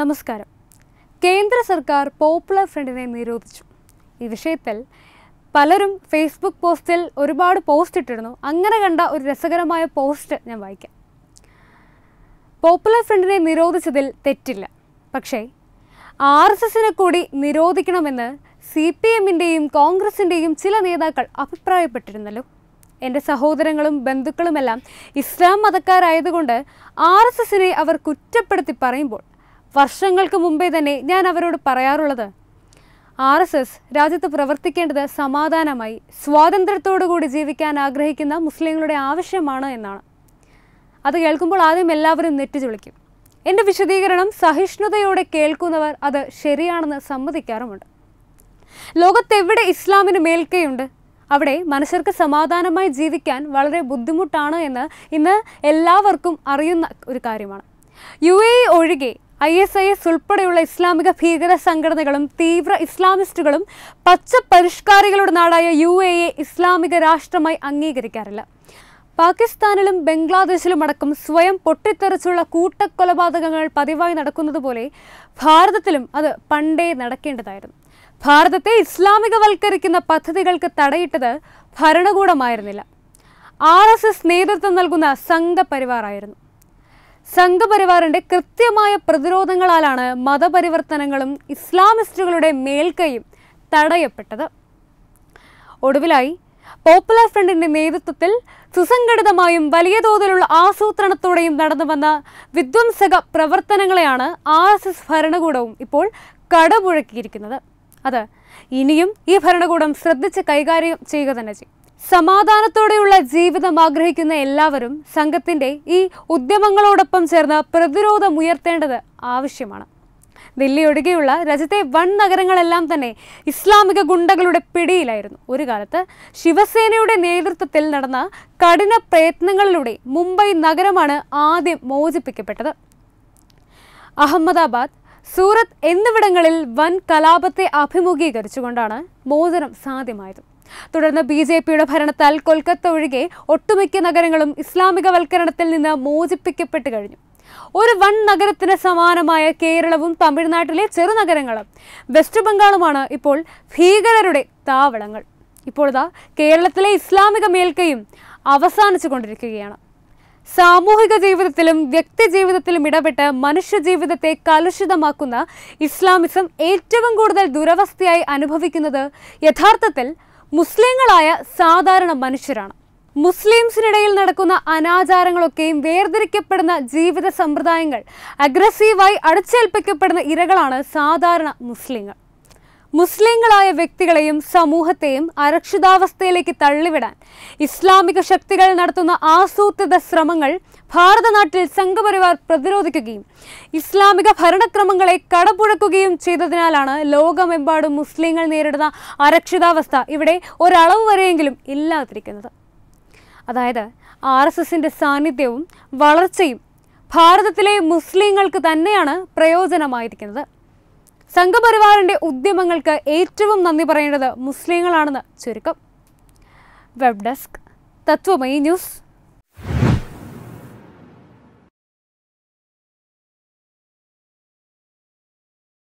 നമസ്കാരം കേന്ദ്ര സർക്കാർ പോപ്പുലർ ഫ്രണ്ടിനെ നിരോധിച്ചു ഈ വിഷയത്തിൽ പലരും ഫേസ്ബുക്ക് പോസ്റ്റിൽ ഒരുപാട് പോസ്റ്റ് ഇട്ടിരുന്നു അങ്ങനെ കണ്ട ഒരു രസകരമായ പോസ്റ്റ് ഞാൻ വായിക്കാം പോപ്പുലർ ഫ്രണ്ടിനെ നിരോധിച്ചതിൽ തെറ്റില്ല പക്ഷേ ആർ എസ് എസിനെ കൂടി നിരോധിക്കണമെന്ന് സി പി എമ്മിൻ്റെയും കോൺഗ്രസിൻ്റെയും ചില നേതാക്കൾ അഭിപ്രായപ്പെട്ടിരുന്നല്ലോ എൻ്റെ സഹോദരങ്ങളും ബന്ധുക്കളുമെല്ലാം ഇസ്ലാം മതക്കാരായതുകൊണ്ട് ആർ എസ് എസിനെ അവർ കുറ്റപ്പെടുത്തി പറയുമ്പോൾ വർഷങ്ങൾക്ക് മുമ്പേ തന്നെ ഞാൻ അവരോട് പറയാറുള്ളത് ആർ എസ് എസ് രാജ്യത്ത് പ്രവർത്തിക്കേണ്ടത് സമാധാനമായി സ്വാതന്ത്ര്യത്തോടുകൂടി ജീവിക്കാൻ ആഗ്രഹിക്കുന്ന മുസ്ലിങ്ങളുടെ ആവശ്യമാണ് എന്നാണ് അത് കേൾക്കുമ്പോൾ ആദ്യം എല്ലാവരും നെറ്റിച്ചുളിക്കും എൻ്റെ വിശദീകരണം സഹിഷ്ണുതയോടെ കേൾക്കുന്നവർ അത് ശരിയാണെന്ന് സമ്മതിക്കാറുമുണ്ട് ലോകത്തെവിടെ ഇസ്ലാമിന് മേൽക്കയുണ്ട് അവിടെ മനുഷ്യർക്ക് സമാധാനമായി ജീവിക്കാൻ വളരെ ബുദ്ധിമുട്ടാണ് എന്ന് ഇന്ന് എല്ലാവർക്കും അറിയുന്ന ഒരു കാര്യമാണ് യു എ ഒഴികെ ഐ എസ് ഐ എസ് ഉൾപ്പെടെയുള്ള ഇസ്ലാമിക ഭീകര സംഘടനകളും തീവ്ര ഇസ്ലാമിസ്റ്റുകളും പച്ച പരിഷ്കാരികളുടെ നാടായ യു എ ഇസ്ലാമിക രാഷ്ട്രമായി അംഗീകരിക്കാറില്ല പാകിസ്ഥാനിലും ബംഗ്ലാദേശിലും സ്വയം പൊട്ടിത്തെറിച്ചുള്ള കൂട്ടക്കൊലപാതകങ്ങൾ പതിവായി നടക്കുന്നതുപോലെ ഭാരതത്തിലും അത് പണ്ടേ നടക്കേണ്ടതായിരുന്നു ഭാരതത്തെ ഇസ്ലാമികവൽക്കരിക്കുന്ന പദ്ധതികൾക്ക് തടയിട്ടത് ഭരണകൂടമായിരുന്നില്ല ആർ എസ് എസ് നേതൃത്വം നൽകുന്ന സംഘപരിവാറായിരുന്നു സംഘപരിവാറിന്റെ കൃത്യമായ പ്രതിരോധങ്ങളാലാണ് മതപരിവർത്തനങ്ങളും ഇസ്ലാമിസ്റ്റുകളുടെ മേൽക്കൈയും തടയപ്പെട്ടത് ഒടുവിലായി പോപ്പുലർ ഫ്രണ്ടിന്റെ നേതൃത്വത്തിൽ സുസംഘടിതമായും വലിയ തോതിലുള്ള ആസൂത്രണത്തോടെയും നടന്നു വന്ന വിധ്വംസക പ്രവർത്തനങ്ങളെയാണ് ആർ എസ് എസ് ഭരണകൂടവും ഇപ്പോൾ കടപുഴക്കിയിരിക്കുന്നത് അത് ഇനിയും ഈ ഭരണകൂടം ശ്രദ്ധിച്ച് കൈകാര്യം ചെയ്യുക തന്നെ ചെയ്യും സമാധാനത്തോടെയുള്ള ജീവിതം ആഗ്രഹിക്കുന്ന എല്ലാവരും സംഘത്തിൻ്റെ ഈ ഉദ്യമങ്ങളോടൊപ്പം ചേർന്ന് പ്രതിരോധം ഉയർത്തേണ്ടത് ആവശ്യമാണ് ദില്ലി ഒഴികെയുള്ള രാജ്യത്തെ വൻ നഗരങ്ങളെല്ലാം തന്നെ ഇസ്ലാമിക ഗുണ്ടകളുടെ പിടിയിലായിരുന്നു ഒരു കാലത്ത് ശിവസേനയുടെ നേതൃത്വത്തിൽ നടന്ന കഠിന പ്രയത്നങ്ങളിലൂടെ മുംബൈ നഗരമാണ് ആദ്യം മോചിപ്പിക്കപ്പെട്ടത് അഹമ്മദാബാദ് സൂറത്ത് എന്നിവിടങ്ങളിൽ വൻ കലാപത്തെ അഭിമുഖീകരിച്ചുകൊണ്ടാണ് മോചനം സാധ്യമായത് തുടർന്ന് ബി ജെ പിയുടെ ഭരണത്താൽ കൊൽക്കത്ത ഒഴികെ ഒട്ടുമിക്ക നഗരങ്ങളും ഇസ്ലാമികവൽക്കരണത്തിൽ നിന്ന് മോചിപ്പിക്കപ്പെട്ട് കഴിഞ്ഞു ഒരു വൻ നഗരത്തിന് സമാനമായ കേരളവും തമിഴ്നാട്ടിലെ ചെറുനഗരങ്ങളും വെസ്റ്റ് ബംഗാളുമാണ് ഇപ്പോൾ ഭീകരരുടെ താവളങ്ങൾ ഇപ്പോഴതാ കേരളത്തിലെ ഇസ്ലാമിക മേൽക്കയും അവസാനിച്ചു കൊണ്ടിരിക്കുകയാണ് സാമൂഹിക ജീവിതത്തിലും വ്യക്തി ജീവിതത്തിലും ഇടപെട്ട് മനുഷ്യജീവിതത്തെ കലുഷിതമാക്കുന്ന ഇസ്ലാമിസം ഏറ്റവും കൂടുതൽ ദുരവസ്ഥയായി അനുഭവിക്കുന്നത് യഥാർത്ഥത്തിൽ മുസ്ലിങ്ങളായ സാധാരണ മനുഷ്യരാണ് മുസ്ലിംസിനിടയിൽ നടക്കുന്ന അനാചാരങ്ങളൊക്കെയും വേർതിരിക്കപ്പെടുന്ന ജീവിത സമ്പ്രദായങ്ങൾ അഗ്രസീവായി അടച്ചേൽപ്പിക്കപ്പെടുന്ന ഇരകളാണ് സാധാരണ മുസ്ലിങ്ങൾ മുസ്ലിങ്ങളായ വ്യക്തികളെയും സമൂഹത്തെയും അരക്ഷിതാവസ്ഥയിലേക്ക് തള്ളിവിടാൻ ഇസ്ലാമിക ശക്തികൾ നടത്തുന്ന ആസൂത്രിത ശ്രമങ്ങൾ ഭാരതനാട്ടിൽ സംഘപരിവാർ പ്രതിരോധിക്കുകയും ഇസ്ലാമിക ഭരണക്രമങ്ങളെ കടപുഴക്കുകയും ചെയ്തതിനാലാണ് ലോകമെമ്പാടും മുസ്ലിങ്ങൾ നേരിടുന്ന അരക്ഷിതാവസ്ഥ ഇവിടെ ഒരളവ് വരെയെങ്കിലും ഇല്ലാതിരിക്കുന്നത് അതായത് ആർ എസ് എസിൻ്റെ സാന്നിധ്യവും വളർച്ചയും ഭാരതത്തിലെ മുസ്ലിങ്ങൾക്ക് തന്നെയാണ് പ്രയോജനമായിരിക്കുന്നത് സംഘപരിവാറിന്റെ ഉദ്യമങ്ങൾക്ക് ഏറ്റവും നന്ദി പറയേണ്ടത് മുസ്ലിങ്ങളാണെന്ന് ചുരുക്കം വെബ് ഡെസ്ക് തത്വമയി ന്യൂസ്